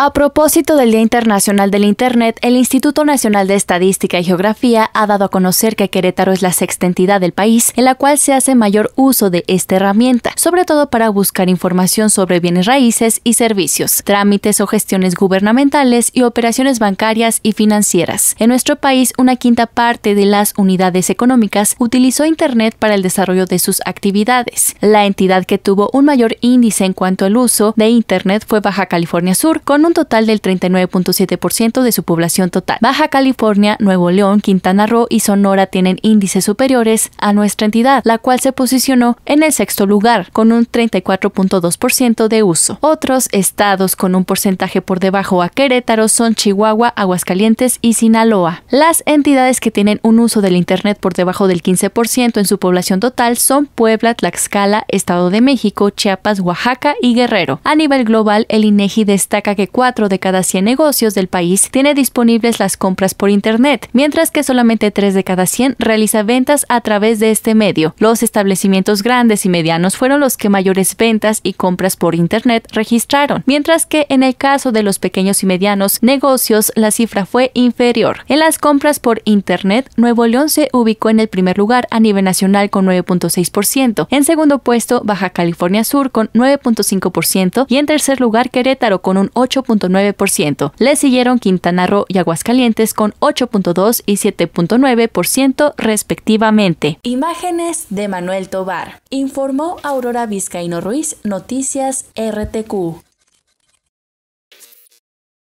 A propósito del Día Internacional del Internet, el Instituto Nacional de Estadística y Geografía ha dado a conocer que Querétaro es la sexta entidad del país en la cual se hace mayor uso de esta herramienta, sobre todo para buscar información sobre bienes raíces y servicios, trámites o gestiones gubernamentales y operaciones bancarias y financieras. En nuestro país, una quinta parte de las unidades económicas utilizó Internet para el desarrollo de sus actividades. La entidad que tuvo un mayor índice en cuanto al uso de Internet fue Baja California Sur, con un total del 39.7% de su población total. Baja California, Nuevo León, Quintana Roo y Sonora tienen índices superiores a nuestra entidad, la cual se posicionó en el sexto lugar con un 34.2% de uso. Otros estados con un porcentaje por debajo a Querétaro son Chihuahua, Aguascalientes y Sinaloa. Las entidades que tienen un uso del Internet por debajo del 15% en su población total son Puebla, Tlaxcala, Estado de México, Chiapas, Oaxaca y Guerrero. A nivel global, el INEGI destaca que 4 de cada 100 negocios del país tiene disponibles las compras por Internet, mientras que solamente 3 de cada 100 realiza ventas a través de este medio. Los establecimientos grandes y medianos fueron los que mayores ventas y compras por Internet registraron, mientras que en el caso de los pequeños y medianos negocios la cifra fue inferior. En las compras por Internet, Nuevo León se ubicó en el primer lugar a nivel nacional con 9.6%, en segundo puesto Baja California Sur con 9.5% y en tercer lugar Querétaro con un 8 le siguieron Quintana Roo y Aguascalientes con 8.2 y 7.9% respectivamente. Imágenes de Manuel Tobar. Informó Aurora Vizcaíno Ruiz, Noticias RTQ.